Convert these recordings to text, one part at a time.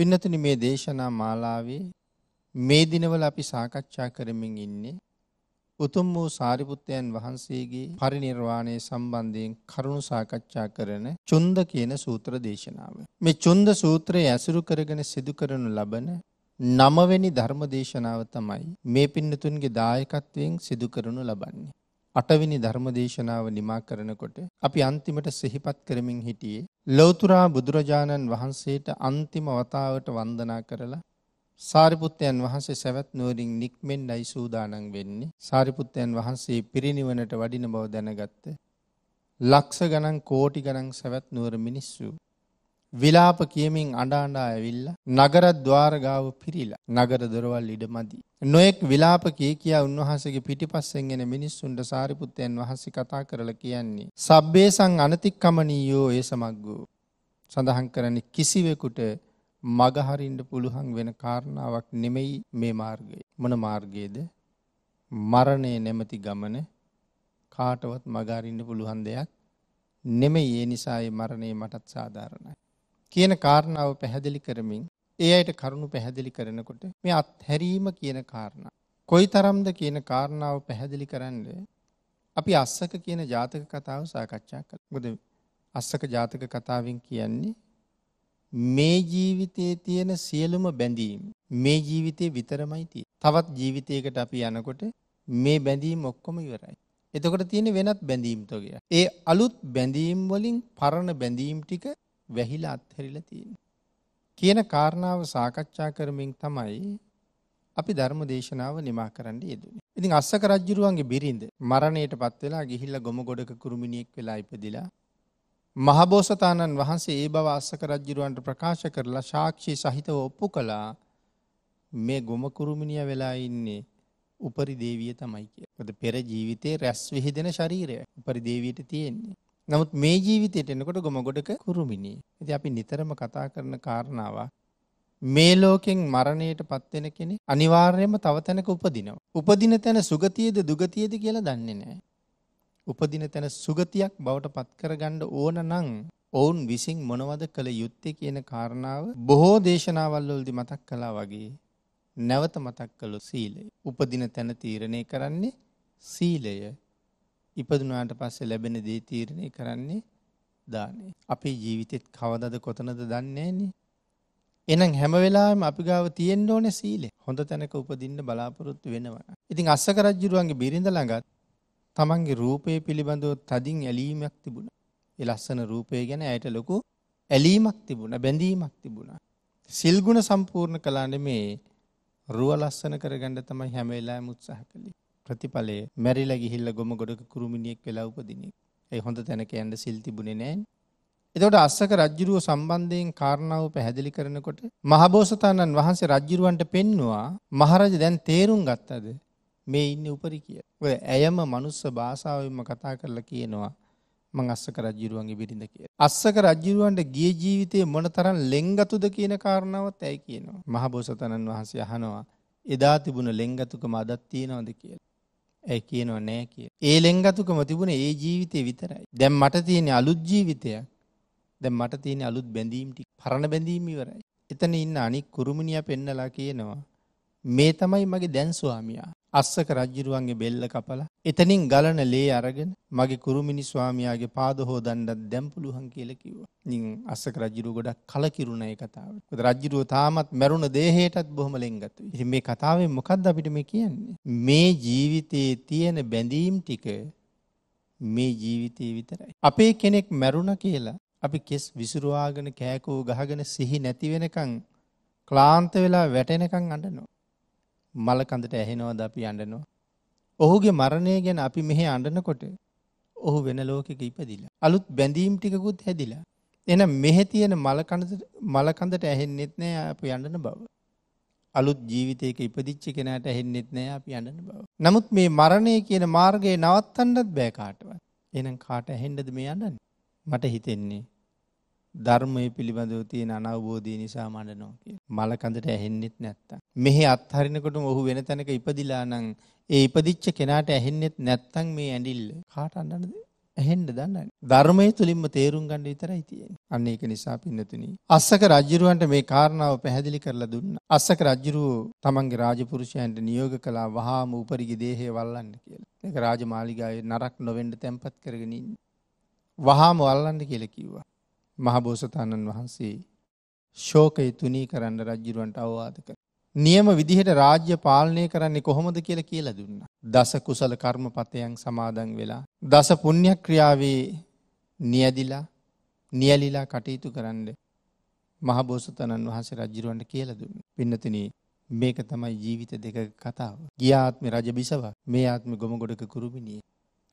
පින්නතුනි මේ දේශනා මාලාවේ මේ දිනවල අපි සාකච්ඡා කරමින් ඉන්නේ උතුම් වූ සාරිපුත්තයන් වහන්සේගේ පරිණිර්වාණය සම්බන්ධයෙන් කරුණු සාකච්ඡා කරන චුන්ද කියන සූත්‍ර දේශනාව. මේ චුන්ද සූත්‍රය ඇසුරු කරගෙන සිදු කරනු ලබන නවවෙනි ධර්ම දේශනාව තමයි මේ පින්නතුන්ගේ දායකත්වයෙන් සිදු කරනු ලබන්නේ. අටවෙනි ධර්මදේශනාව නිමා කරනකොට අපි අන්තිමට සිහිපත් කරමින් හිටියේ ලෞතුරා බුදුරජාණන් වහන්සේට අන්තිම වතාවට වන්දනා කරලා සාරිපුත්තයන් වහන්සේ සවැත් නුවරින් නික්මෙන්නයි සූදානම් වෙන්නේ සාරිපුත්තයන් වහන්සේ පිරිණිවනට වඩින බව දැනගත්ත ලක්ෂ ගණන් කෝටි ගණන් සවැත් නුවර මිනිස්සු විලාප කියමින් අඬ අඬ ඇවිල්ලා නගර ద్వාර ගාව පිරීලා නගර දොරවල් ඉඩ මදි. නොඑක් විලාප කී කියා උන්වහන්සේගේ පිටිපස්සෙන් එන මිනිස්සුන්ට සාරිපුත්තයන් වහන්සේ කතා කරලා කියන්නේ "සබ්බේසං අනතික්කමනීයෝ ඒ සමග්ගෝ" සඳහන් කරන්නේ කිසිවෙකුට මග හරින්න පුළුවන් වෙන කාරණාවක් නෙමෙයි මේ මාර්ගය. මොන මාර්ගයේද? මරණය නැමැති ගමන කාටවත් මග අරින්න පුළුවන් දෙයක් නෙමෙයි. ඒ නිසා මේ මරණය මටත් සාධාරණයි. කියන කාරණාව පැහැදිලි කරමින් ඒ අයට කරුණු පැහැදිලි කරනකොට මේ අත්හැරීම කියන කාරණා කොයිතරම්ද කියන කාරණාව පැහැදිලි කරන්න අපි අස්සක කියන ජාතක කතාව සාකච්ඡා කළා. මොකද අස්සක ජාතක කතාවෙන් කියන්නේ මේ ජීවිතයේ තියෙන සියලුම බැඳීම් මේ ජීවිතේ විතරමයි තියෙන්නේ. තවත් ජීවිතයකට අපි යනකොට මේ බැඳීම් ඔක්කොම ඉවරයි. එතකොට තියෙන වෙනත් බැඳීම් තොගයක්. ඒ අලුත් බැඳීම් වලින් පරණ බැඳීම් ටික වැහිලා අත්හැරිලා තියෙන්නේ. කියන කාරණාව සාකච්ඡා කරමින් තමයි අපි ධර්ම දේශනාව නිමා කරන්න යෙදුනේ. ඉතින් අස්සක රජුරුවන්ගේ බිරිඳ මරණයටපත් වෙලා ගිහිල්ලා ගොම ගොඩක කුරුමිනියෙක් වෙලා ඉපදිලා මහබෝසතාණන් වහන්සේ ඒ බව අස්සක රජුරුවන්ට ප්‍රකාශ කරලා සාක්ෂි සහිතව ඔප්පු කළා මේ ගොම කුරුමිනිය වෙලා ඉන්නේ උපරි දේවිය තමයි කියලා. මොකද පෙර ජීවිතේ රැස් විහිදෙන ශරීරය උපරි දේවියට තියෙන්නේ. නමුත් මේ ජීවිතයට එනකොට ගොම ගොඩක කුරුමිණි. ඉතින් අපි නිතරම කතා කරන කාරණාව මේ ලෝකෙන් මරණයට පත් වෙන කෙනෙක් අනිවාර්යයෙන්ම තව තැනක උපදිනවා. උපදින තැන සුගතියේද දුගතියේද කියලා දන්නේ නැහැ. උපදින තැන සුගතියක් බවට පත් කරගන්න ඕන නම් ඔවුන් විසින් මොනවද කළ යුත්තේ කියන කාරණාව බොහෝ දේශනාවල් වලදී මතක් කළා වගේ නැවත මතක් කළොත් සීලය. උපදින තැන තීරණය කරන්නේ සීලය. ඉපදුනාට පස්සේ ලැබෙන දේ තීරණය කරන්නේ දානේ. අපේ ජීවිතෙත් කවදද කොතනද දන්නේ නෑනේ. එහෙනම් හැම වෙලාවෙම අපි ගාව තියෙන්න ඕනේ සීලය. හොඳ තැනක උපදින්න බලාපොරොත්තු වෙනවා. ඉතින් අස්සක රජුරුවන්ගේ බිරිඳ ළඟත් තමන්ගේ රූපය පිළිබඳව තදින් ඇලීමක් තිබුණා. ඒ ලස්සන රූපය ගැන ඇයට ලොකු ඇලීමක් තිබුණා, බැඳීමක් තිබුණා. සිල්ගුණ සම්පූර්ණ කළානේ මේ රුව ලස්සන කරගන්න තමයි හැම වෙලාවෙම උත්සාහ කළේ. ප්‍රතිඵලය මැරිලා ගිහිල්ලා ගොම ගොඩක කුරුමිනියෙක් වෙලා උපදින එක. ඒ හොඳ තැනක යන්න සිල් තිබුණේ නැහැ. එතකොට අස්සක රජ්ජුරුව සම්බන්ධයෙන් කාරණාව පැහැදිලි කරනකොට මහබෝසතාණන් වහන්සේ රජ්ජුරුවන්ට පෙන්නවා මහරජ දැන් තේරුම් ගත්තද මේ ඉන්නේ උපරි කිය. ඔය ඇයම මනුස්ස භාෂාවෙන්ම කතා කරලා කියනවා මං අස්සක රජ්ජුරුවන්ගේ බිරිඳ කිය. අස්සක රජ්ජුරුවන්ට ගිය ජීවිතයේ මොනතරම් ලෙංගතුද කියන කාරණාවත් ඇයි කියනවා. මහබෝසතාණන් වහන්සේ අහනවා එදා තිබුණ ලෙංගතුකම අදත් තියෙනවද කියලා. ඇයි කියනව නෑ කිය. ඒ ලෙන්ගතුකම තිබුණේ ඒ ජීවිතය විතරයි. දැන් මට තියෙන අලුත් ජීවිතයක්. දැන් මට තියෙන අලුත් බැඳීම් ටික පරණ බැඳීම් ඉවරයි. එතන ඉන්න අනික් කුරුමිනියා පෙන්නලා කියනවා මේ තමයි මගේ දැන් ස්වාමියා. අස්සක රජ්ජිරුවන්ගේ බෙල්ල කපලා එතනින් ගලන ලේ අරගෙන මගේ කුරුමිනි ස්වාමියාගේ පාද හොදන්නත් දැන් පුළුවන් කියලා කිව්වා. ඉතින් අස්සක රජ්ජිරුව ගොඩක් කලකිරුණා ඒ කතාවට. මොකද රජ්ජිරුව තාමත් මැරුණ දේහයටත් බොහොම ලෙන්ගතුයි. ඉතින් මේ කතාවෙන් මොකද්ද අපිට මේ කියන්නේ? මේ ජීවිතයේ තියෙන බැඳීම් ටික මේ ජීවිතේ විතරයි. අපේ කෙනෙක් මැරුණ කියලා අපි කෙස් විසිරවාගෙන කෑකෝ ගහගෙන සිහි නැති වෙනකන් ක්ලාන්ත වෙලා වැටෙනකන් අඬනවා. මලකඳට ඇහෙනවද අපි අඬනවා. ඔහුගේ මරණය ගැන අපි මෙහෙ අඬනකොට ඔහු වෙන ලෝකෙක ඉපදිලා. අලුත් බැඳීම් ටිකකුත් හැදිලා. එහෙනම් මෙහෙ තියෙන මලකඳට මලකඳට ඇහෙන්නෙත් නෑ අපි අඬන බව. අලුත් ජීවිතයක ඉපදිච්ච කෙනට ඇහෙන්නෙත් නෑ අපි අඬන බව. නමුත් මේ මරණය කියන මාර්ගයේ නවත්තන්නත් බෑ කාටවත්. එහෙනම් කාට ඇහෙන්නද මේ අඬන්නේ? මට හිතෙන්නේ ධර්මයේ පිළිබඳව තියෙන අනවබෝධය නිසා මඩනවා කිය. මලකඳට ඇහෙන්නෙත් නැත්තම්. මෙහි අත්හරිනකොටම ඔහු වෙන තැනක ඉපදිලා නම් ඒ ඉපදිච්ච කෙනාට ඇහෙන්නෙත් නැත්තම් මේ ඇඬිල්ල කාට අඬන්නද? ඇහෙන්න දන්නේ ධර්මයේ තුලින්ම තේරුම් ගන්න විතරයි තියෙන්නේ. අන්න ඒක නිසා පින්නතුනි. අස්සක රජුරවන්ට මේ කාරණාව පැහැදිලි කරලා දුන්නා. අස්සක රජුරෝ තමන්ගේ රාජපුරුෂයන්ට නියෝග කළා වහාම උපරිගේ දේහය වල්ලන්න කියලා. ඒක රාජමාලිගාවේ නරක් නොවෙන්න තැම්පත් කරගෙන ඉන්නේ. වහාම වල්ලන්න කියලා කිව්වා. මහබෝසතාණන් වහන්සේ ශෝකය තුනී කරන්න රජ්ජිරුවන්ට අවවාද කර. නියම විදිහට රාජ්‍ය පාලනය කරන්නේ කොහොමද කියල කියල දුන්න. දස කුසල කර්මපතයන් සමාදන් වෙලා. දස පුුණ්්‍යක් ක්‍රියාවේ නියදිලා නියලිලා කටයුතු කරන්න මහබෝසතණන් වහස රජ්ජිරුවන්ට කියල දුන්න. පින්නතින මේක තමයි ජීවිත දෙක කතාව. ගියාත්ම රජ බිසව මේ ආත්ම ගොමගොඩක කුරුමිණිය.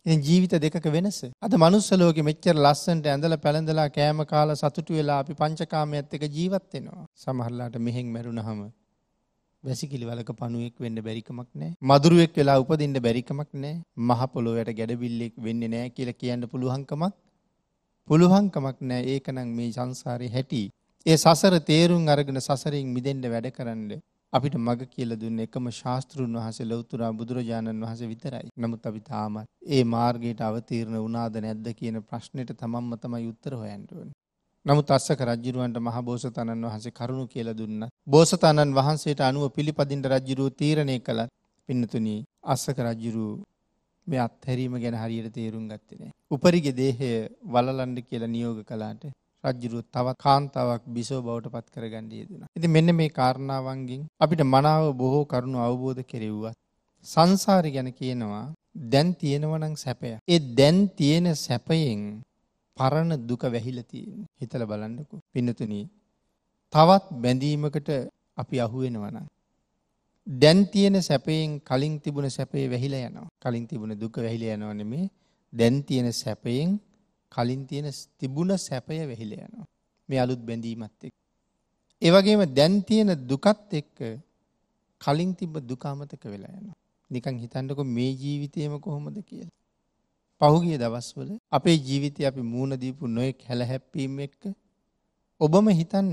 ඉතින් ජීවිත දෙකක වෙනස. අද මනුස්ස ලෝකෙ මෙච්චර ලස්සනට ඇඳලා පැළඳලා කෑම කාලා සතුටු වෙලා අපි පංචකාමයේත් එක ජීවත් වෙනවා. සමහරලාට මෙහෙන් මැරුණාම වැසිකිලි වලක පණුවෙක් වෙන්න බැරිකමක් නැහැ. මදුරුවෙක් වෙලා උපදින්න බැරිකමක් නැහැ. මහ පොළොවට ගැඩබිල්ලෙක් වෙන්නේ නැහැ කියලා කියන්න පුළුවන්කමක් පුළුවන්කමක් නැහැ. ඒකනම් මේ සංසාරේ හැටි. ඒ සසර තේරුම් අරගෙන සසරින් මිදෙන්න වැඩ කරන්නේ අපිට මග කියලා දුන්නේ එකම ශාස්ත්‍රුන් වහන්සේ ලෞතුරා බුදුරජාණන් වහන්සේ විතරයි. නමුත් අපි තාමත් ඒ මාර්ගයට අවතීර්ණ වුණාද නැද්ද කියන ප්‍රශ්නෙට තමන්ම තමයි උත්තර හොයන්න ඕනේ. නමුත් අස්සක රජුරවන්ට මහ බෝසතාණන් වහන්සේ කරුණු කියලා දුන්නා. බෝසතාණන් වහන්සේට අනුව පිළිපදින්න රජුරෝ තීරණය කළා. පින්නතුණි අස්සක රජුරෝ මේ අත්හැරීම ගැන හරියට තේරුම් ගත්තේ නැහැ. උපරිගේ දේහය වලලන්න කියලා නියෝග කළාට රජ්ජුරුත් තව කාන්තාවක් බිසෝ බවට පත් කරගණ්ඩිය දෙෙන. ඇති මෙන්න මේ කාරණාවන්ගින් අපිට මනාව බොහෝ කරුණු අවබෝධ කෙරෙව්වත්. සංසාරි ගැන කියනවා දැන් තියෙනවනං සැපය. ඒ දැන් තියෙන සැපයෙන් පරණ දුක වැහිලතියෙන් හිතල බලන්නකු පින්නතුනී. තවත් බැඳීමකට අපි අහුවෙනවනම්. දැන් තියෙන සැපයෙන් කලින් තිබුණ සැපේ වැහිලා යනවා. කලින් තිබුණ දුක වැහිලා යනවා නෙමේ. දැන් තියෙන සැපයෙන් කලින් තියෙන තිබුණ සැපය වෙහිලා යනවා. මේ අලුත් බැඳීමත් එක්ක. ඒ වගේම දැන් තියෙන දුකත් එක්ක කලින් තිබ්බ දුක අමතක වෙලා යනවා. නිකන් හිතන්නකො මේ ජීවිතේම කොහොමද කියලා. පහුගිය දවස්වල අපේ ජීවිතේ අපි මූණ දීපු නොයෙක් හැලහැප්පීම් එක්ක ඔබම හිතන්න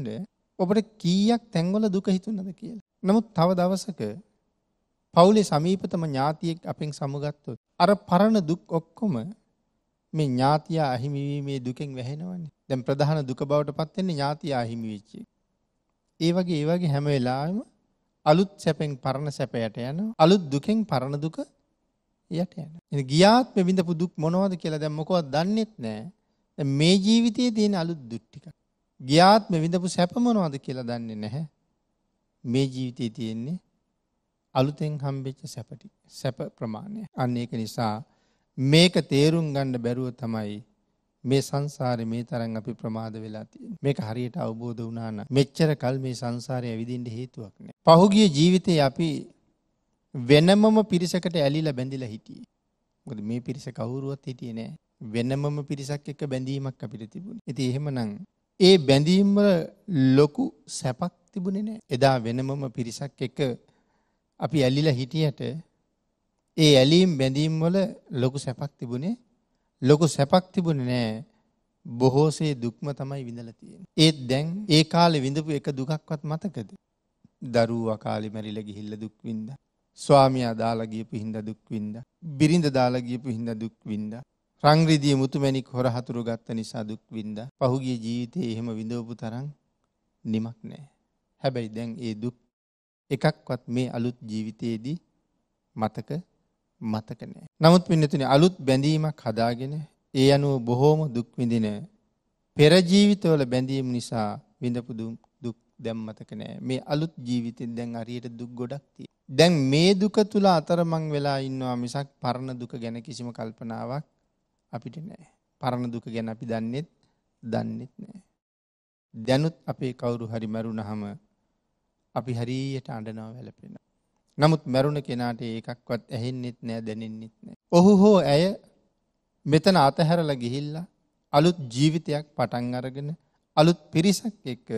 ඔබට කීයක් තැන්වල දුක හිතුනද කියලා. නමුත් තව දවසක පවුලේ සමීපතම ඥාතියෙක් අපෙන් සමුගත්තොත් අර පරණ දුක් ඔක්කොම මේ ඥාතිය අහිමි වීමේ දුකෙන් වැහෙනවනේ. දැන් ප්‍රධාන දුක බවට පත් වෙන්නේ ඥාතිය අහිමි වෙච්ච එක. ඒ වගේ ඒ වගේ හැම වෙලාවෙම අලුත් සැපෙන් පරණ සැපයට යනවා. අලුත් දුකෙන් පරණ දුක යට යනවා. ඉතින් ගියාත්මෙ විඳපු දුක් මොනවද කියලා දැන් මොකවත් දන්නෙත් නැහැ. දැන් මේ ජීවිතයේ තියෙන අලුත් දුක් ටික. ගියාත්මෙ විඳපු සැප මොනවද කියලා දන්නේ නැහැ. මේ ජීවිතයේ තියෙන්නේ අලුතෙන් හම්බෙච්ච සැපටි. සැප ප්‍රමාණය. අන්න ඒක නිසා මේක තේරුම් ගන්න බැරුව තමයි මේ සංසාරේ මේ තරම් අපි ප්‍රමාද වෙලා තියෙන්නේ. මේක හරියට අවබෝධ වුණා නම් මෙච්චර කල් මේ සංසාරය විඳින්න හේතුවක් නැහැ. පහුගිය ජීවිතේ අපි වෙනමම පිරිසකට ඇලිලා බැඳිලා හිටියේ. මොකද මේ පිරිස කවුරුවත් හිටියේ නැහැ. වෙනමම පිරිසක් එක්ක බැඳීමක් අපිට තිබුණේ. ඉතින් එහෙමනම් ඒ බැඳීම ලොකු සැපක් තිබුණේ නැහැ. එදා වෙනමම පිරිසක් එක්ක අපි ඇලිලා හිටියට ඒ ඇලීම් බැඳීම් වල ලොකු සැපක් තිබුණේ ලොකු සැපක් තිබුණේ නෑ. බොහෝසේ දුක්ම තමයි විඳලා තියෙන්නේ. ඒත් දැන් ඒ කාලේ විඳපු එක දුකක්වත් මතකද? දරුවා කාලේ මැරිලා ගිහිල්ලා දුක් විඳා. ස්වාමියා දාලා ගියපු හින්දා දුක් විඳා. බිරිඳ දාලා ගියපු හින්දා දුක් විඳා. රංග්‍රීදී මුතුමැණික් හොර හතුරු ගත්ත නිසා දුක් විඳා. පහුගිය ජීවිතේ එහෙම විඳවපු තරම් නිමක් නැහැ. හැබැයි දැන් ඒ දුක් එකක්වත් මේ අලුත් ජීවිතේදී මතක මතක නැහැ. නමුත් පින්නතුනි අලුත් බැඳීමක් හදාගෙන ඒ අනුව බොහෝම දුක් විඳින පෙර ජීවිතවල බැඳීම් නිසා විඳපු දුක් දැන් මතක නැහැ. මේ අලුත් ජීවිතෙන් දැන් හරියට දුක් ගොඩක් තියෙනවා. දැන් මේ දුක තුල අතරමං වෙලා ඉන්නවා මිසක් පරණ දුක ගැන කිසිම කල්පනාවක් අපිට නැහැ. පරණ දුක ගැන අපි දන්නේත් දන්නේත් නැහැ. දැනුත් අපේ කවුරු හරි මරුණාම අපි හරියට අඬනවා වැළපෙනවා. නමුත් මැරුණ කෙනාට ඒකක්වත් ඇහෙන්නෙත් නෑ දැනෙන්නෙත් නෑ. ඔහු හෝ ඇය මෙතන අතහැරලා ගිහිල්ලා අලුත් ජීවිතයක් පටන් අරගෙන අලුත් පිරිසක් එක්ක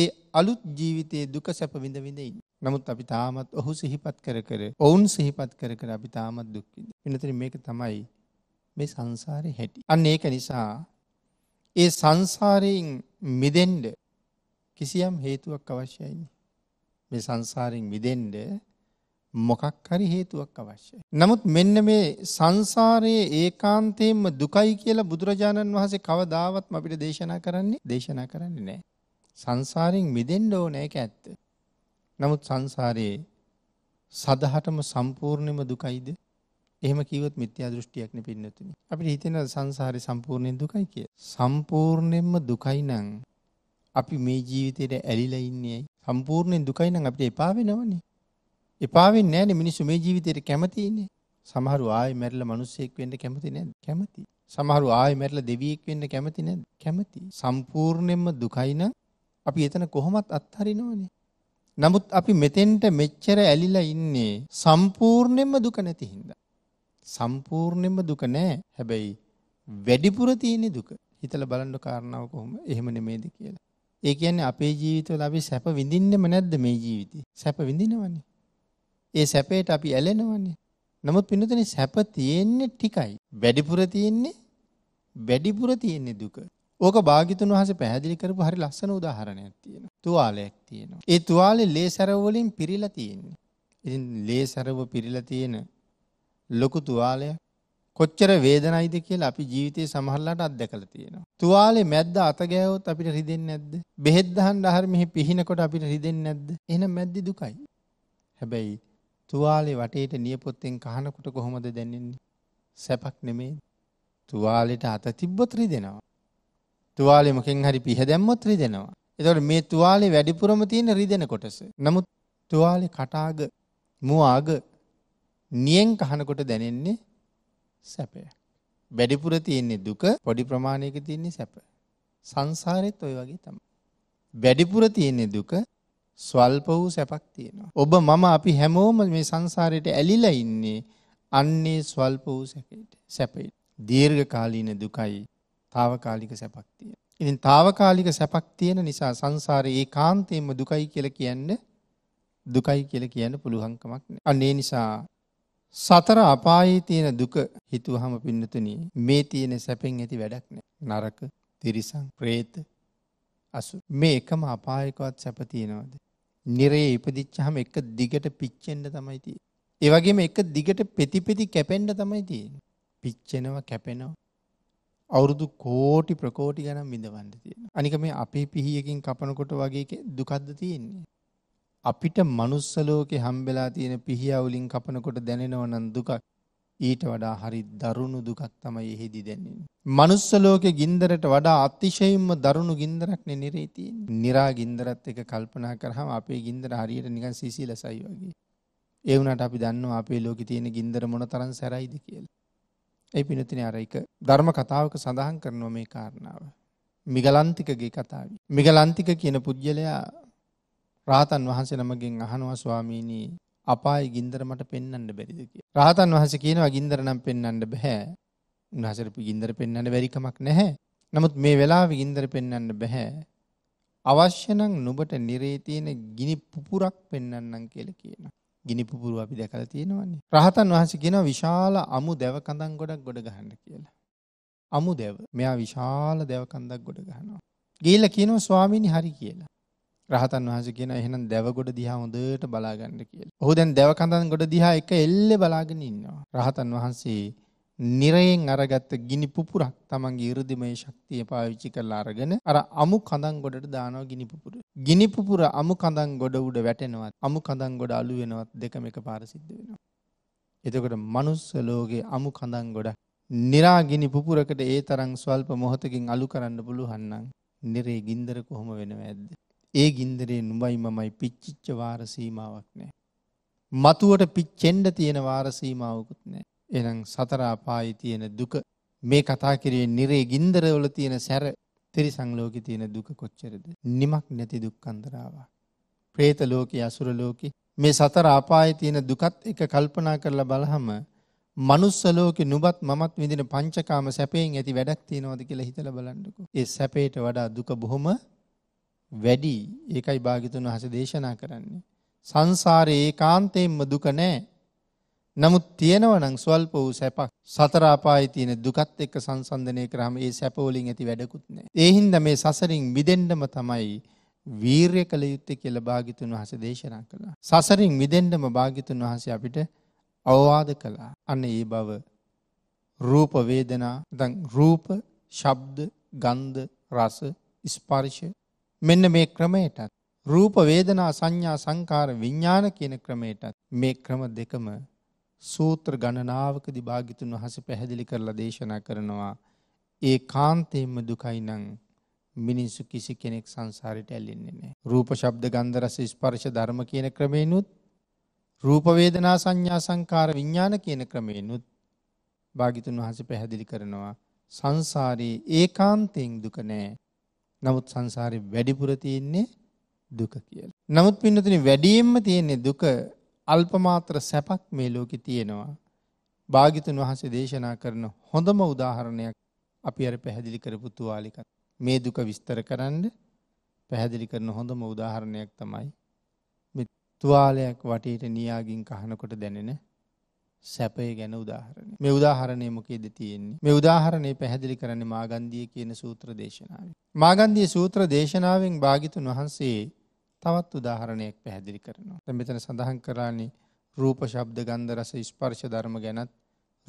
ඒ අලුත් ජීවිතයේ දුක සැප විඳ විඳ ඉන්න. නමුත් අපි තාමත් ඔහු සිහිපත් කර කර ඔවුන් සිහිපත් කර කර අපි තාමත් දුක් විඳින. වෙනතර මේක තමයි මේ සංසාරේ හැටි. අන්න ඒක නිසා ඒ සංසාරයෙන් මිදෙන්න කිසියම් හේතුවක් අවශ්‍යයි. මේ සංසාරයෙන් මිදෙන්න මොකක් හරි හේතුවක් අවශ්‍යයි. නමුත් මෙන්න මේ සංසාරයේ ඒකාන්තයෙන්ම දුකයි කියලා බුදුරජාණන් වහන්සේ කවදාවත් අපිට දේශනා කරන්නේ දේශනා කරන්නේ නැහැ. සංසාරයෙන් මිදෙන්න ඕන ඒක ඇත්ත. නමුත් සංසාරයේ සදහටම සම්පූර්ණයෙන්ම දුකයිද? එහෙම කිව්වොත් මිත්‍යා දෘෂ්ටියක් නෙපින්නතුනි. අපිට හිතෙනවා සංසාරේ සම්පූර්ණයෙන් දුකයි කියලා. සම්පූර්ණයෙන්ම දුකයි නම් අපි මේ ජීවිතේට ඇලිලා ඉන්නේ. සම්පූර්ණයෙන් දුකයි නම් අපිට එපා වෙනවනේ. එපා වෙන්නේ නැහනේ මිනිස්සු මේ ජීවිතේට කැමති ඉන්නේ. සමහරු ආයෙ මැරිලා මිනිස්සෙක් වෙන්න කැමති නැද්ද? කැමති. සමහරු ආයෙ මැරිලා දෙවියෙක් වෙන්න කැමති නැද්ද? කැමති. සම්පූර්ණයෙන්ම දුකයි නම් අපි එතන කොහොමත් අත්හරිනවනේ. නමුත් අපි මෙතෙන්ට මෙච්චර ඇලිලා ඉන්නේ සම්පූර්ණයෙන්ම දුක නැති හින්දා. සම්පූර්ණයෙන්ම දුක නැහැ. හැබැයි වැඩිපුර තියෙන දුක. හිතලා බලන්න කාරණාව කොහොම එහෙම නෙමෙයිද කියලා. ඒ කියන්නේ අපේ ජීවිතවල අපි සැප විඳින්නෙම නැද්ද මේ ජීවිතේ? සැප විඳිනවනේ. ඒ සැපේට අපි ඇලෙනවන්නේ. නමුත් පින්නතනේ සැප තියෙන්නේ ටිකයි. වැඩිපුර තියෙන්නේ වැඩිපුර තියෙන්නේ දුක. ඕක භාගිතුන් වහන්සේ පැහැදිලි කරපු හරි ලස්සන උදාහරණයක් තියෙනවා. තුවාලයක් තියෙනවා. ඒ තුවාලේ ලේ සරව වලින් පිරීලා තියෙන්නේ. ඉතින් ලේ සරව පිරීලා තියෙන ලොකු තුවාලයක් කොච්චර වේදනයිද කියලා අපි ජීවිතේ සමහරලාට අත්දැකලා තියෙනවා. තුවාලේ මැද්ද අත ගෑවොත් අපිට රිදෙන්නේ නැද්ද? බෙහෙත් දහන්න ආහාර මෙහි පිහිනකොට අපිට රිදෙන්නේ නැද්ද? එහෙනම් මැද්දි දුකයි. හැබැයි තුවාලේ වටේට නියපොත්තෙන් කහනකොට කොහොමද දැනෙන්නේ? සැපක් නෙමේ. තුවාලෙට අත තිබ්බොත් රිදෙනවා. තුවාලේ මොකෙන් හරි පිහ දැම්මොත් රිදෙනවා. ඒතකොට මේ තුවාලේ වැඩිපුරම තියෙන රිදෙන කොටස. නමුත් තුවාලේ කටාග මුවාග නියෙන් කහනකොට දැනෙන්නේ සැපය. වැඩිපුර තියෙන්නේ දුක, පොඩි ප්‍රමාණයක තියෙන්නේ සැප. සංසාරෙත් ওই වගේ තමයි. වැඩිපුර තියෙන්නේ දුක, ස්වල්ප වූ සැපක් තියෙනවා. ඔබ මම අපි හැමෝම මේ සංසාරයට ඇලිලා ඉන්නේ අන්නේ ස්වල්ප වූ සැපයට. සැපයට. දීර්ඝ කාලීන දුකයි తాවකාලික සැපක් තියෙනවා. ඉතින් తాවකාලික සැපක් තියෙන නිසා සංසාරේ ඒකාන්තයෙන්ම දුකයි කියලා කියන්න දුකයි කියලා කියන්න පුළුවන් කමක් නැහැ. අනේ නිසා සතර අපායේ තියෙන දුක හිතුවහම පින්නතුනි මේ තියෙන සැපෙන් ඇති වැඩක් නැහැ. නරක, තිරිසන්, പ്രേත, අසු මේ එකම අපායකවත් සැප තියෙනවද? නිරේ ඉපදිච්චහම එක දිගට පිච්චෙන්න තමයි තියෙන්නේ. ඒ වගේම එක දිගට පෙතිපෙති කැපෙන්න තමයි තියෙන්නේ. පිච්චෙනවා කැපෙනවා. අවුරුදු කෝටි ප්‍රකෝටි ගණන් විඳවන්න තියෙනවා. අනික මේ අපේ පිහියකින් කපනකොට වගේ දුකක්ද තියෙන්නේ. අපිට manuss ලෝකේ හම්බෙලා තියෙන පිහිය වලින් කපනකොට දැනෙනව නම් දුකක්. ඊට වඩා හරි දරුණු දුකක් තමයි එහිදී දැනෙන්නේ. manuss ලෝකේ ගින්දරට වඩා අතිශයින්ම දරුණු ගින්දරක් නේ නිරේ තියෙන්නේ. නිරා ගින්දරත් එක්ක කල්පනා කරාම අපේ ගින්දර හරියට නිකන් සීසීලසයි වගේ. ඒ වුණාට අපි දන්නවා අපේ ලෝකේ තියෙන ගින්දර මොනතරම් සැරයිද කියලා. ඒ පිණුතිනේ අර එක ධර්ම කතාවක සඳහන් කරනවා මේ කාරණාව. මිගලන්තිකගේ කතාවේ. මිගලන්තික කියන පුජ්‍යලයා රාතන් වහන්සේ නමගෙන් අහනවා ස්වාමීනි අපායි ගින්දර මට පෙන්වන්න බැරිද කියලා. රහතන් වහන්සේ කියනවා ගින්දර නම් පෙන්වන්න බෑ. උන්වහන්සේට ගින්දර පෙන්වන්න බැරි කමක් නැහැ. නමුත් මේ වෙලාවේ ගින්දර පෙන්වන්න බෑ. අවශ්‍ය නම් නුඹට නිරේ තියෙන ගිනි පුපුරක් පෙන්වන්නම් කියලා කියනවා. ගිනි පුපුරු අපි දැකලා තියෙනවන්නේ. රහතන් වහන්සේ කියනවා විශාල අමු දැව කඳන් ගොඩක් ගොඩ ගහන්න කියලා. අමු දැව. මෙයා විශාල දැව කඳක් ගොඩ ගහනවා. ගිහිල්ලා කියනවා ස්වාමීනි හරි කියලා. රහතන් වහන්සේ කියන එහෙනම් දැවගොඩ දිහා හොඳට බලාගන්න කියලා. ඔහු දැන් දැවකඳන් ගොඩ දිහා එක එල්ලේ බලාගෙන ඉන්නවා. රහතන් වහන්සේ නිරයෙන් අරගත්ත ගිනි පුපුරක් තමන්ගේ 이르දිමේ ශක්තිය පාවිච්චි කරලා අරගෙන අර අමු කඳන් ගොඩට දානවා ගිනි පුපුර. ගිනි පුපුර අමු කඳන් ගොඩ උඩ වැටෙනවත් අමු කඳන් ගොඩ අළු වෙනවත් දෙකම එකපාර සිද්ධ වෙනවා. එතකොට manuss ලෝකේ අමු කඳන් ගොඩ නිරා ගිනි පුපුරකට ඒ තරම් ස්වල්ප මොහොතකින් අලු කරන්න පුළුවන් නම් නිරේ ගින්දර කොහොම වෙනවද? ඒ ගින්දරේ නුඹයි මමයි පිච්චිච්ච වාර සීමාවක් නෑ. මතුවට පිච්චෙන්ඩ තියෙන වාර සීමාවකුත් නෑ. එනම් සතරා පායි තියෙන දුක මේ කතා කිරේ නිරේ ගින්දරවල තියෙන සැර තිරි සංලෝකි තියෙන දුක කොච්චරද. නිමක් නැති දුක්කන්දරාවක්. ප්‍රේත ලෝකෙ අසුර ලෝකෙ මේ සතර අපායේ තියෙන දුකත් එක කල්පනා කරලා බලහම මනුස්ස ලෝකේ නුඹත් මමත් විඳින පංචකාම සැපයෙන් ඇති වැඩක් තියනවාද කියලා හිතලා බලන්නකෝ. ඒ සැපේට වඩා දුක බොහොම වැඩි ඒකයි භාගිතුන් වහස දේශනා කරන්නේ. සංසාරයේ ඒකාන්තයෙන්ම දුක නෑ. නමුත් තියෙනවනම් ස්වල්ප වූ සැපක් සතර අපායේ තියෙන දුකත් එක්ක සංසන්දනය කරාම ඒ සැප වලින් ඇති වැඩකුත් නෑ. ඒ හින්දා මේ සසරින් මිදෙන්නම තමයි වීරය කළ යුත්තේ කියලා භාගිතුන් වහස දේශනා කළා. සසරින් මිදෙන්නම භාගිතුන් වහස අපිට අවවාද කළා. අන්න ඒ බව රූප වේදනා, රූප, ශබ්ද, ගන්ධ, රස, ස්පර්ශ මෙන්න මේ ක්‍රමයටත් රූප වේදනා සංඥා සංකාර විඥාන කියන ක්‍රමයටත් මේ ක්‍රම දෙකම සූත්‍ර ගණනාවකදී භාග්‍යතුන් වහන්සේ පැහැදිලි කරලා දේශනා කරනවා ඒ කාන්තේම දුකයි නම් මිනිස්සු කිසි කෙනෙක් සංසාරයට ඇලෙන්නේ නැහැ. රූප ශබ්ද ගන්ධ රස ස්පර්ශ ධර්ම කියන ක්‍රමේනොත් රූප වේදනා සංඥා සංකාර විඥාන කියන ක්‍රමේනොත් භාග්‍යතුන් වහන්සේ පැහැදිලි කරනවා සංසාරේ ඒකාන්තයෙන් දුක නැහැ. නමුත් සංසාරේ වැඩිපුර තියෙන්නේ දුක කියලා. නමුත් පින්නතුනි වැඩියෙන්ම තියෙන්නේ දුක අල්පමාත්‍ර සැපක් මේ ලෝකේ තියෙනවා. භාග්‍යතුන් වහන්සේ දේශනා කරන හොඳම උදාහරණයක් අපි අර පැහැදිලි කරපු තුවාලිකත්. මේ දුක විස්තර කරන්න පැහැදිලි කරන හොඳම උදාහරණයක් තමයි මේ තුවාලයක් වටේට නියාගින් කහනකොට දැනෙන සැපය ගැන උදාහරණය. මේ උදාහරණය මොකේද තියෙන්නේ? මේ උදාහරණය පැහැදිලි කරන්නේ මාගන්ධිය කියන සූත්‍ර දේශනාවෙන්. මාගන්ධිය සූත්‍ර දේශනාවෙන් භාග්‍යතුන් වහන්සේ තවත් උදාහරණයක් පැහැදිලි කරනවා. දැන් මෙතන සඳහන් කරන්නේ රූප, ශබ්ද, ගන්ධ, රස, ස්පර්ශ ධර්ම ගැනත්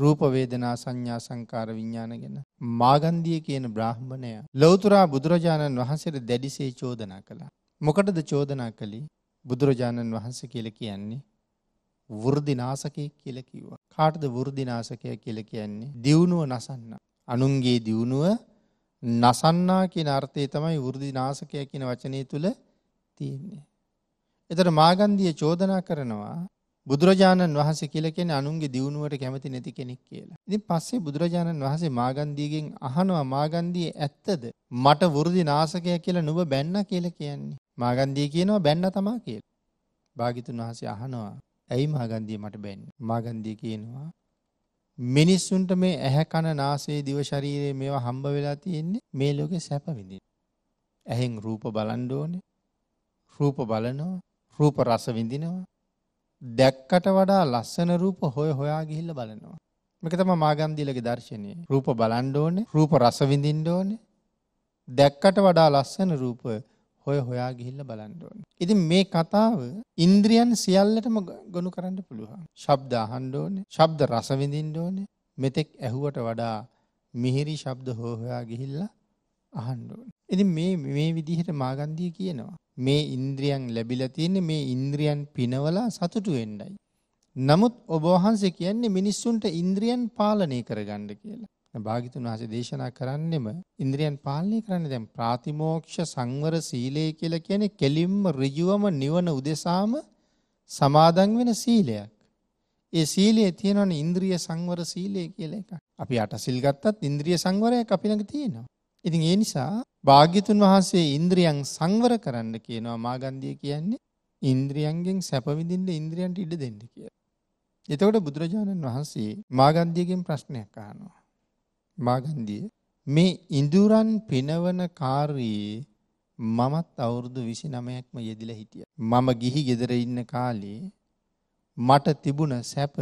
රූප වේදනා සංඥා සංකාර විඥාන ගැන මාගන්ධිය කියන බ්‍රාහ්මණය ලෞතර බුදුරජාණන් වහන්සේට දැඩිසේ චෝදනා කළා. මොකටද චෝදනා කළේ? බුදුරජාණන් වහන්සේ කියලා කියන්නේ වෘද්ධිනාසකයෙක් කියලා කිව්වා. කාටද වෘද්ධිනාසකය කියලා කියන්නේ? දියුණුව නසන්න. අනුන්ගේ දියුණුව නසන්නා කියන අර්ථය තමයි වෘද්ධිනාසකය කියන වචනේ තුල තියෙන්නේ. එතන මාගන්ධිය චෝදනා කරනවා බුදුරජාණන් වහන්සේ කියලා කියන්නේ අනුන්ගේ දියුණුවට කැමති නැති කෙනෙක් කියලා. ඉතින් පස්සේ බුදුරජාණන් වහන්සේ මාගන්ධියගෙන් අහනවා මාගන්ධිය ඇත්තද? මට වෘදි නාසකය කියලා නුඹ බැන්නා කියලා කියන්නේ. මාගන්ධිය කියනවා බැන්නා තමා කියලා. භාගිතුන් වහන්සේ අහනවා ඇයි මාගන්දිය මට බැන්නේ? මාගන්දිය කියනවා මිනිස්සුන්ට මේ ඇහැ කන නාසය දිව ශරීරය මේවා හම්බ වෙලා තියෙන්නේ මේ ලෝකේ සැප විඳින්න. ඇහෙන් රූප බලන්න ඕනේ. රූප බලනවා, රූප රස විඳිනවා. දැක්කට වඩා ලස්සන රූප හොය හොයා ගිහිල්ලා බලනවා. මේක තමයි මාගන්දියලගේ දර්ශනය. රූප බලන්න ඕනේ, රූප රස විඳින්න ඕනේ. දැක්කට වඩා ලස්සන රූප හොය හොයා ගිහිල්ලා බලන්න ඕනේ. ඉතින් මේ කතාව ඉන්ද්‍රියන් සියල්ලටම ගොනු කරන්න පුළුවන්. ශබ්ද අහන්න ඕනේ, ශබ්ද රස විඳින්න ඕනේ. මෙතෙක් ඇහුවට වඩා මිහිරි ශබ්ද හොය හොයා ගිහිල්ලා අහන්න ඕනේ. ඉතින් මේ මේ විදිහට මාගන්ධිය කියනවා. මේ ඉන්ද්‍රියන් ලැබිලා තියෙන්නේ මේ ඉන්ද්‍රියන් පිනවලා සතුටු වෙන්නයි. නමුත් ඔබ වහන්සේ කියන්නේ මිනිස්සුන්ට ඉන්ද්‍රියන් පාලනය කරගන්න කියලා. භාගිතුන් වහන්සේ දේශනා කරන්නෙම ඉන්ද්‍රියන් පාලනය කරන්න දැන් ප්‍රාතිමෝක්ෂ සංවර සීලය කියලා කියන්නේ කෙලින්ම ඍජුවම නිවන උදෙසාම සමාදන් වෙන සීලයක්. ඒ සීලයේ තියෙනවනේ ඉන්ද්‍රිය සංවර සීලය කියලා එකක්. අපි අටසිල් ගත්තත් ඉන්ද්‍රිය සංවරයක් අපි ළඟ තියෙනවා. ඉතින් ඒ නිසා භාග්‍යතුන් වහන්සේ ඉන්ද්‍රියන් සංවර කරන්න කියනවා මාගන්ධිය කියන්නේ ඉන්ද්‍රියන්ගෙන් සැප විඳින්න ඉන්ද්‍රියන්ට ඉඩ දෙන්න කියලා. එතකොට බුදුරජාණන් වහන්සේ මාගන්ධියගෙන් ප්‍රශ්නයක් අහනවා. මාගන්දිය මේ ඉඳුරන් පිනවන කාර්යයේ මමත් අවුරුදු 29ක්ම යෙදිලා හිටියා. මම ගිහි ගෙදර ඉන්න කාලේ මට තිබුණ සැප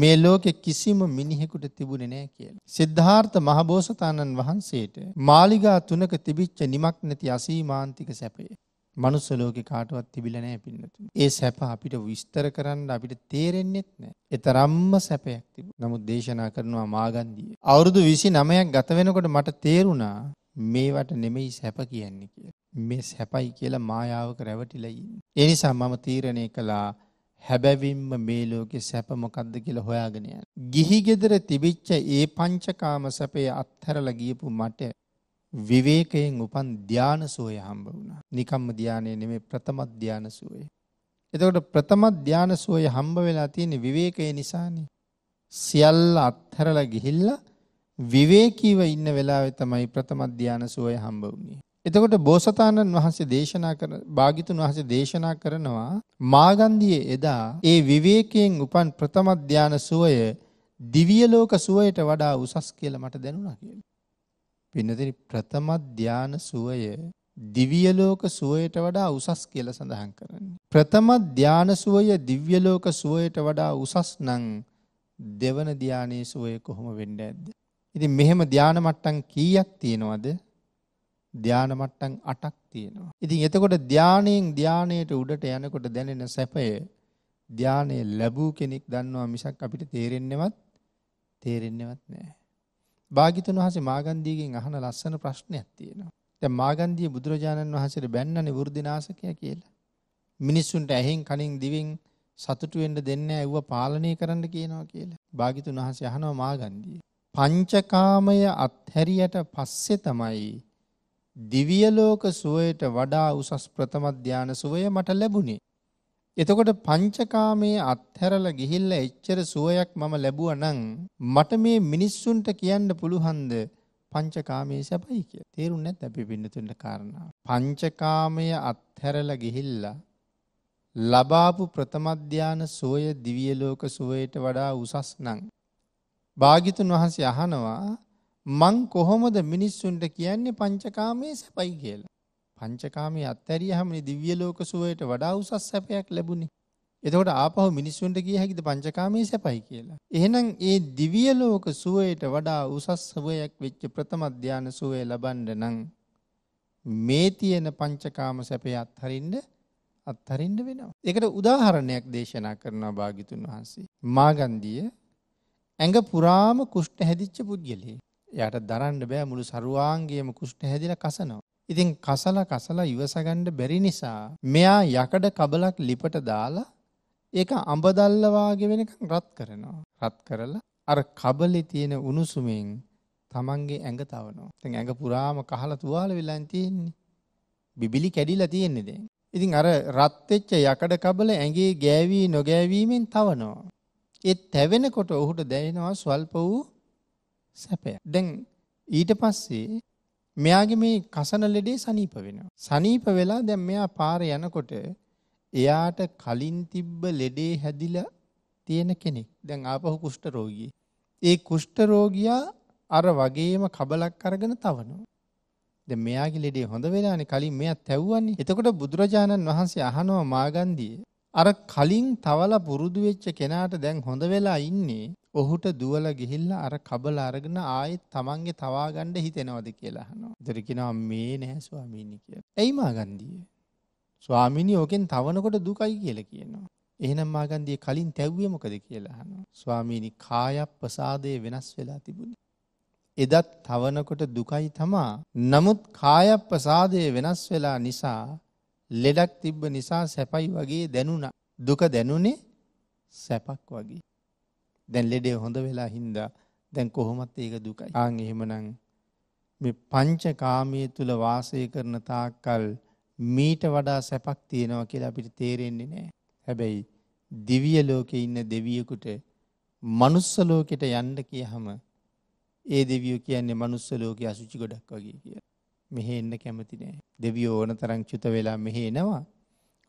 මේ ලෝකෙ කිසිම මිනිහෙකුට තිබුණේ නෑ කියලා. සිද්ධාර්ථ මහබෝසතාණන් වහන්සේට මාලිගා තුනක තිබිච්ච නිමක් නැති අසීමාන්තික සැපේ මනුස්ස ලෝකේ කාටවත් තිබිලා නැහැ පින්නතුනි. ඒ සැප අපිට විස්තර කරන්න අපිට තේරෙන්නේත් නැහැ. ඒ තරම්ම සැපයක් තිබුණා. නමුත් දේශනා කරනවා මාගන්දිය. අවුරුදු 29ක් ගත වෙනකොට මට තේරුණා මේවට නෙමෙයි සැප කියන්නේ කියලා. මේ සැපයි කියලා මායාවක රැවටිලා ඉන්නේ. ඒ නිසා මම තීරණය කළා හැබැවින්ම මේ ලෝකේ සැප මොකද්ද කියලා හොයාගෙන යන්න. ගිහි ගෙදර තිබිච්ච ඒ පංචකාම සැපේ අත්හැරලා ගියපු මට විවේකයෙන් උපන් ධාන සෝය හම්බ වුණා. නිකම්ම ධානය නෙමෙයි ප්‍රථම ධාන සෝය. එතකොට ප්‍රථම ධාන සෝය හම්බ වෙලා තියෙන විවේකය නිසානේ. සියල්ල අත්හැරලා ගිහිල්ලා විවේකීව ඉන්න වෙලාවේ තමයි ප්‍රථම ධාන සෝය හම්බ වුණේ. එතකොට බෝසතාණන් වහන්සේ දේශනා කර භාගිතුන් වහන්සේ දේශනා කරනවා මාගන්දියේ එදා ඒ විවේකයෙන් උපන් ප්‍රථම ධාන සුවය දිව්‍ය ලෝක සුවයට වඩා උසස් කියලා මට දැනුණා කියලා. පින්නතිනි ප්‍රථම ධාන සුවය දිව්‍ය ලෝක සුවයට වඩා උසස් කියලා සඳහන් කරන්නේ. ප්‍රථම ධාන සුවය දිව්‍ය ලෝක සුවයට වඩා උසස් නම් දෙවන ධානයේ සුවය කොහොම වෙන්නේ ඇද්ද? ඉතින් මෙහෙම ධාන මට්ටම් කීයක් තියෙනවද? ධාන මට්ටම් 8ක් තියෙනවා. ඉතින් එතකොට ධානයෙන් ධානයට උඩට යනකොට දැනෙන සැපය ධානය ලැබූ කෙනෙක් දන්නවා මිසක් අපිට තේරෙන්නවත් තේරෙන්නවත් නැහැ. භාගිතුන් වහන්සේ මාගන්දීගෙන් අහන ලස්සන ප්‍රශ්නයක් තියෙනවා. දැන් මාගන්දී බුදුරජාණන් වහන්සේට බැන්නනේ වෘද්ධිනාශකය කියලා. මිනිස්සුන්ට ඇහෙන් කනින් දිවෙන් සතුටු වෙන්න දෙන්නේ නැහැ ඒව පාලනය කරන්න කියනවා කියලා. භාගිතුන් වහන්සේ අහනවා මාගන්දී. පංචකාමය අත්හැරියට පස්සේ තමයි දිවිය ලෝක සුවයට වඩා උසස් ප්‍රථම ධානය සුවය මට ලැබුණේ. එතකොට පංචකාමයේ අත්හැරලා ගිහිල්ලා එච්චර සුවයක් මම ලැබුවා නම් මට මේ මිනිස්සුන්ට කියන්න පුළුවන්ද පංචකාමයේ සැපයි කියලා. තේරුන්නේ නැත් අපි පින්නතුන්ට කාරණා. පංචකාමයේ අත්හැරලා ගිහිල්ලා ලබාපු ප්‍රථම ධාන සෝය දිව්‍ය ලෝක සෝයට වඩා උසස් නම් භාග්‍යතුන් වහන්සේ අහනවා මං කොහොමද මිනිස්සුන්ට කියන්නේ පංචකාමයේ සැපයි කියලා පංචකාමයේ අත්හැරියාම දිව්‍ය ලෝක සුවයට වඩා උසස් සැපයක් ලැබුණේ. එතකොට ආපහු මිනිස්සුන්ට ගිය හැකිද පංචකාමයේ සැපයි කියලා. එහෙනම් ඒ දිව්‍ය ලෝක සුවයට වඩා උසස් සුවයක් වෙච්ච ප්‍රථම ධානය සුවය ලබන්න නම් මේ තියෙන පංචකාම සැපය අත්හරින්න අත්හරින්න වෙනවා. ඒකට උදාහරණයක් දේශනා කරනවා භාග්‍යතුන් වහන්සේ. මාගන්දිය ඇඟ පුරාම කුෂ්ඨ හැදිච්ච පුද්ගලයෙක්. එයාට දරන්න බෑ මුළු සරුවාංගයේම කුෂ්ඨ හැදිලා කසනවා. ඉතින් කසලා කසලා ඉවසගන්න බැරි නිසා මෙයා යකඩ කබලක් ලිපට දාලා ඒක අඹදල්ල වාගේ වෙනකන් රත් කරනවා. රත් කරලා අර කබලේ තියෙන උණුසුමෙන් තමන්ගේ ඇඟ තවනවා. ඉතින් ඇඟ පුරාම කහලා තුවාල වෙලා තියෙන්නේ. බිබිලි කැඩිලා තියෙන්නේ දැන්. ඉතින් අර රත් වෙච්ච යකඩ කබල ඇඟේ ගෑවි නොගෑවීමෙන් තවනවා. ඒ තැවෙනකොට ඔහුට දැනෙනවා ස්වල්ප වූ සැපයක්. දැන් ඊට පස්සේ මෙයාගේ මේ කසන ලෙඩේ සනීප වෙනවා. සනීප වෙලා දැන් මෙයා පාරේ යනකොට එයාට කලින් තිබ්බ ලෙඩේ හැදිලා තියෙන කෙනෙක්. දැන් ආපහු කුෂ්ඨ රෝගී. ඒ කුෂ්ඨ රෝගියා අර වගේම කබලක් අරගෙන තවනවා. දැන් මෙයාගේ ලෙඩේ හොඳ වෙලානේ කලින් මෙයා තැව්වන්නේ. එතකොට බුදුරජාණන් වහන්සේ අහනවා මාගන්දියේ අර කලින් තවලා පුරුදු වෙච්ච කෙනාට දැන් හොඳ වෙලා ඉන්නේ ඔහුට දුවලා ගිහිල්ලා අර කබල අරගෙන ආයෙත් Tamange තවා ගන්න හිතෙනවද කියලා අහනවා. ඉතින් කියනවා මේ නෑ ස්වාමීනි කියලා. එයි මාගන්දිය. ස්වාමීනි ඕකෙන් තවනකොට දුකයි කියලා කියනවා. එහෙනම් මාගන්දිය කලින් තැව්වේ මොකද කියලා අහනවා. ස්වාමීනි කායප්පසාදේ වෙනස් වෙලා තිබුණේ. එදත් තවනකොට දුකයි තමා. නමුත් කායප්පසාදේ වෙනස් වෙලා නිසා ලෙඩක් තිබ්බ නිසා සැපයි වගේ දැනුණා. දුක දැනුනේ සැපක් වගේ. දැන් ලෙඩේ හොඳ වෙලා හින්දා දැන් කොහොමත් ඒක දුකයි. ආන් එහෙමනම් මේ පංචකාමයේ තුල වාසය කරන තාක්කල් මීට වඩා සැපක් තියෙනවා කියලා අපිට තේරෙන්නේ නැහැ. හැබැයි දිව්‍ය ලෝකේ ඉන්න දෙවියෙකුට මනුස්ස ලෝකෙට යන්න කියහම ඒ දෙවියෝ කියන්නේ මනුස්ස ලෝකයේ අසුචි ගොඩක් වගේ කියලා. මෙහෙ එන්න කැමති නෑ. දෙවියෝ ඕන තරම් චුත වෙලා මෙහෙ එනවා.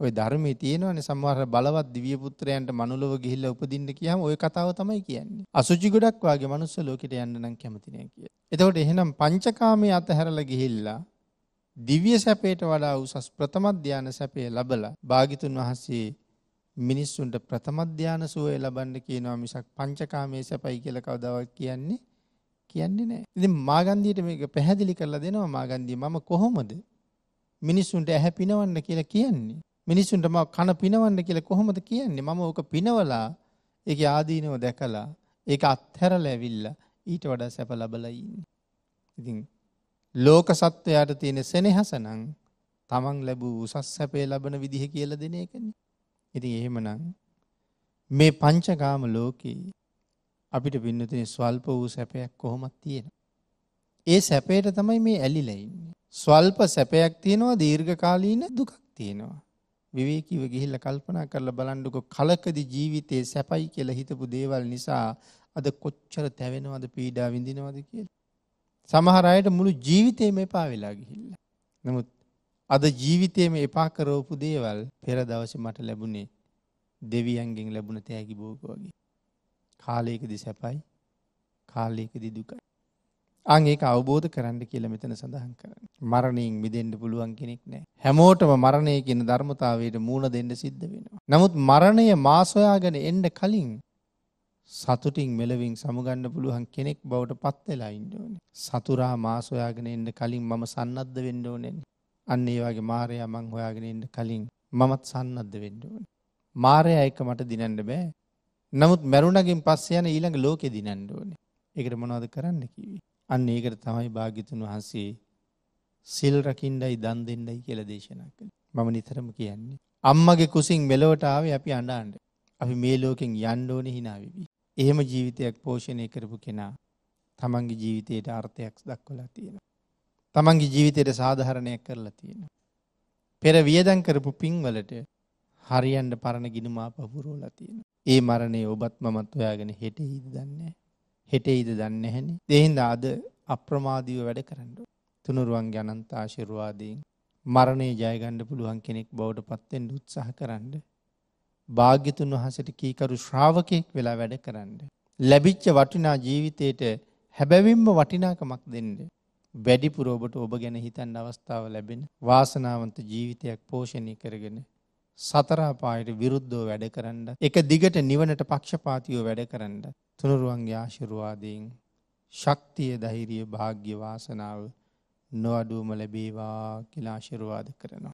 ওই ධර්මයේ තියෙනවනේ සමහර බලවත් දිව්‍ය පුත්‍රයන්ට මනුලොව ගිහිල්ලා උපදින්න කියහම ওই කතාව තමයි කියන්නේ. අසුචි ගොඩක් වාගේ මනුස්ස ලෝකෙට යන්න නම් කැමති නෑ කියලා. එතකොට එහෙනම් පංචකාමයේ අතහැරලා ගිහිල්ලා දිව්‍ය සැපයට වඩා උසස් ප්‍රථම ධානය සැපය ලැබලා භාගිතුන් වහන්සේ මිනිස්සුන්ට ප්‍රථම ධානය සුවය ලබන්න කියනවා මිසක් පංචකාමයේ සැපයි කියලා කවදාවත් කියන්නේ කියන්නේ නැහැ. ඉතින් මාගන්දියට මේක පැහැදිලි කරලා දෙනවා මාගන්දිය මම කොහොමද මිනිසුන්ට ඇහැ පිනවන්න කියලා කියන්නේ? මිනිසුන්ට මම කන පිනවන්න කියලා කොහොමද කියන්නේ? මම ඕක පිනවලා ඒකේ ආදීනව දැකලා ඒක අත්හැරලා ඇවිල්ලා ඊට වඩා සැප ලබලා ඉන්නේ. ඉතින් ලෝක සත්වයාට තියෙන සෙනෙහස නම් තමන් ලැබූ උසස් සැපේ ලබන විදිහ කියලා දෙන එකනේ. ඉතින් එහෙමනම් මේ පංචකාම ලෝකේ අපිට පින්නතින ස්වල්ප වූ සැපයක් කොහොමත් තියෙන. ඒ සැපයට තමයි මේ ඇලිලයින්නේ. ස්වල්ප සැපයක් තියෙනවා දීර්ඝකාලීන දුකක් තියෙනවා. විවේකීව ගිහිල්ල කල්පනා කරලා බලන්නකො කලකදි ජීවිතේ සැපයි කියලා හිතපු දේවල් නිසා අද කොච්චර තැවෙනවද පීඩා විඳිනවද කියලා. සමහර අයට මුළු ජීවිතේම එපා වෙලා ගිහිල්ලා. නමුත් අද ජීවිතේම එපා කරවපු දේවල් පෙර දවසේ මට ලැබුණේ දෙවියන්ගෙන් ලැබුණ තෑගි භෝග වගේ. කාලයකදි සැපයි කාලයකදි දුකයි. අං ඒක අවබෝධ කරන්න කියල මෙතන සඳහන් කරන්න. මරණයෙන් මිදෙන්ඩ පුළුවන් කෙනෙක් නෑ. හැමෝටම මරණය කියන ධර්මතාවයට මූුණ දෙන්න සිද්ධ වෙනවා. නමුත් මරණය මාසොයාගෙන එන්ඩ කලින් සතුටින් මෙලවින් සමුගන්න පුළුවන් කෙනෙක් බවට පත්වෙලා ඉන්ඩෝන. සතුරා මාසොයාගෙන එන්ඩ කලින් මම සන්නද්ධ වෙන්ඩෝනෙන්. අන්න ඒවාගේ මාරයා මං හොයාගෙන එන්ඩ කලින් මමත් සන්නද්ධ වෙන්ඩෝන. මාරය එක මට දිනන්න බෑ නමුත් මැරුණගෙන් පස්සේ යන ඊළඟ ලෝකෙ දිනන්න ඕනේ. ඒකට මොනවද කරන්න කිව්වේ? අන්න ඒකට තමයි භාග්‍යතුන් වහන්සේ සිල් රකින්නයි දන් දෙන්නයි කියලා දේශනා කළේ. මම නිතරම කියන්නේ. අම්මගේ කුසින් මෙලොවට ආවේ අපි අඬාන්න. අපි මේ ලෝකෙන් යන්න ඕනේ hina වෙවි. එහෙම ජීවිතයක් පෝෂණය කරපු කෙනා තමන්ගේ ජීවිතයට අර්ථයක් දක්වලා තියෙනවා. තමන්ගේ ජීවිතයට සාධාරණයක් කරලා තියෙනවා. පෙර වියදම් කරපු පින්වලට හරියන්න පරණ ගිනුමා පපුරවලා තියෙනවා. ඒ මරණය ඔබත් මමත් ඔයාගෙන හෙටෙයිද දන්නේ හෙටෙයිද දන්නේ නැහෙනේ. ඒ හින්දා අද අප්‍රමාදීව වැඩ කරන්න. තුනුරුවන්ගේ අනන්ත ආශිර්වාදයෙන් මරණය ජය ගන්න පුළුවන් කෙනෙක් බවට පත් වෙන්න උත්සාහ කරන්න. භාග්‍යතුන් වහන්සේට කීකරු ශ්‍රාවකෙක් වෙලා වැඩ කරන්න. ලැබිච්ච වටිනා ජීවිතේට හැබැවින්ම වටිනාකමක් දෙන්න. වැඩිපුර ඔබට ඔබ ගැන හිතන්න අවස්ථාව ලැබෙන වාසනාවන්ත ජීවිතයක් පෝෂණය කරගෙන සතර අපායට විරුද්ධව වැඩ කරන්න එක දිගට නිවනට පක්ෂපාතීව වැඩ කරන්න තුනුරුවන්ගේ ආශිර්වාදයෙන් ශක්තිය ධෛර්යය භාග්‍ය වාසනාව නොඅඩුවම ලැබේවා කියලා ආශිර්වාද කරනවා